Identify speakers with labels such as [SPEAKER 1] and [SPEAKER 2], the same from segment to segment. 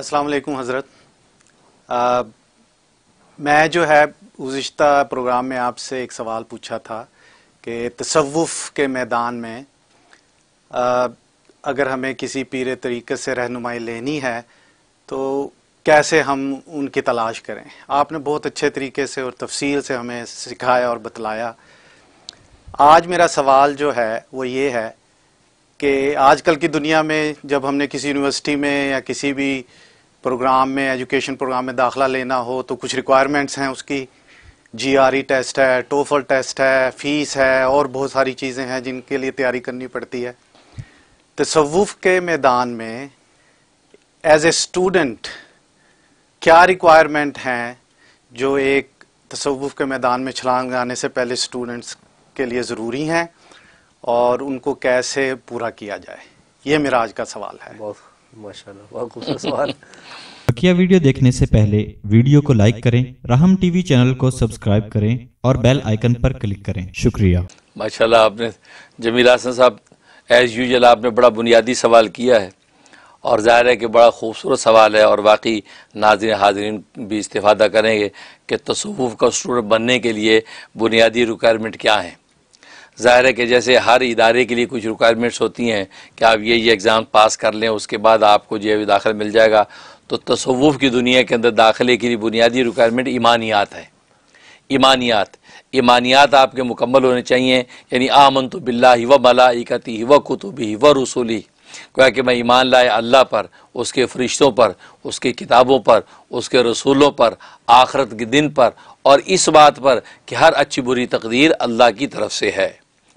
[SPEAKER 1] अस्सलाम वालेकुम हज़रत मैं जो है गुज्त प्रोग्राम में आपसे एक सवाल पूछा था कि तसवुफ़ के मैदान में आ, अगर हमें किसी पीर तरीक़े से रहनुमाई लेनी है तो कैसे हम उनकी तलाश करें आपने बहुत अच्छे तरीके से और तफसील से हमें सिखाया और बतलाया आज मेरा सवाल जो है वो ये है कि आजकल की दुनिया में जब हमने किसी यूनिवर्सिटी में या किसी भी प्रोग्राम में एजुकेशन प्रोग्राम में दाखला लेना हो तो कुछ रिक्वायरमेंट्स हैं उसकी जीआरई टेस्ट e है टोफल टेस्ट है फीस है और बहुत सारी चीज़ें हैं जिनके लिए तैयारी करनी पड़ती है तसवुफ़ के मैदान में एज ए स्टूडेंट क्या रिक्वायरमेंट हैं जो एक तसवुफ़ के मैदान में छलांग लगाने से पहले स्टूडेंट्स के लिए ज़रूरी हैं और उनको कैसे पूरा किया जाए ये मेरा आज का सवाल है बहुत माशाल्लाह सवाल बकिया वीडियो देखने से पहले वीडियो को लाइक करें रहम टीवी चैनल को सब्सक्राइब करें और बेल आइकन पर क्लिक करें शुक्रिया
[SPEAKER 2] माशाल्लाह आपने जमील आसन साहब एज़ यूजल आपने बड़ा बुनियादी सवाल किया है और ज़ाहिर है कि बड़ा खूबसूरत सवाल है और बाकी नाजर हाजरीन भी इस्तादा करेंगे कि तसवुफ़ का स्टूडेंट बनने के लिए बुनियादी रिक्वायरमेंट क्या है ज़ाहिर है कि जैसे हर इदारे के लिए कुछ रिक्वायरमेंट्स होती हैं कि आप ये ये एग्ज़ाम पास कर लें उसके बाद आपको जो दाखिल मिल जाएगा तो तसवुफ़ की दुनिया के अंदर दाखिले के लिए बुनियादी रिक्वायरमेंट ईमानियात है ईमानियात ईमानियात आपके मुकम्मल होने चाहिए यानी आमन तो बिल्ला व मलाइकती व कुतुबी व रसूली क्या कि मैं ईमान लाए अल्लाह पर उसके फरिश्तों पर उसके किताबों पर उसके रसूलों पर आखरत के दिन पर और इस बात पर कि हर अच्छी बुरी तकदीर अल्लाह की तरफ से है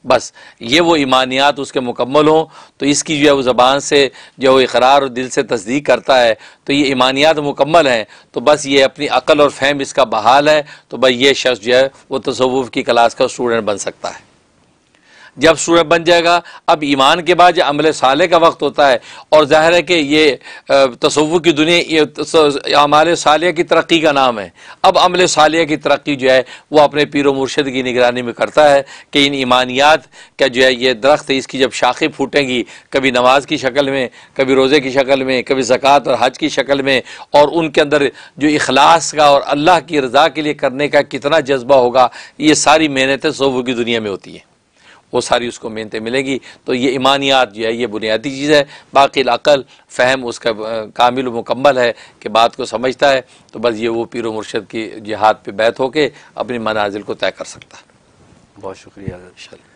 [SPEAKER 2] बस ये वो ईमानियात उसके मुकम्मल हों तो इसकी जो है वो ज़बान से जो है वो इकरार और दिल से तस्दीक करता है तो ये ईमानियात मुकम्मल हैं तो बस ये अपनी अकल और फहम इसका बहाल है तो भाई ये शख्स जो है वो तसवुफ़ की क्लास का स्टूडेंट बन सकता है जब सूरह बन जाएगा अब ईमान के बाद अमल साले का वक्त होता है और ज़ाहिर है कि ये तसव्वु की दुनिया ये अमाल सालिया की तरक्की का नाम है अब अमल सालिया की तरक्की जो है वो अपने पीर मुर्शद की निगरानी में करता है कि इन ईमानियात का जो है ये दरख्त इसकी जब शाखें फूटेंगी कभी नमाज की शक्ल में कभी रोज़े की शक्ल में कभी ज़क़़त और हज की शक्ल में और उनके अंदर जो अखलास का और अल्लाह की रजा के लिए करने का कितना जज्बा होगा ये सारी मेहनतें सोबू की दुनिया में होती हैं वो सारी उसको मेहनतें मिलेंगी तो ये ईमानियात जो है ये बुनियादी चीज़ है बाकी अकल फ़हम उसका कामिल मुकम्मल है कि बात को समझता है तो बस ये वो पीर मुर्शद की जिहाद पे बैत होके अपने मनाजिल को तय कर सकता है बहुत शुक्रिया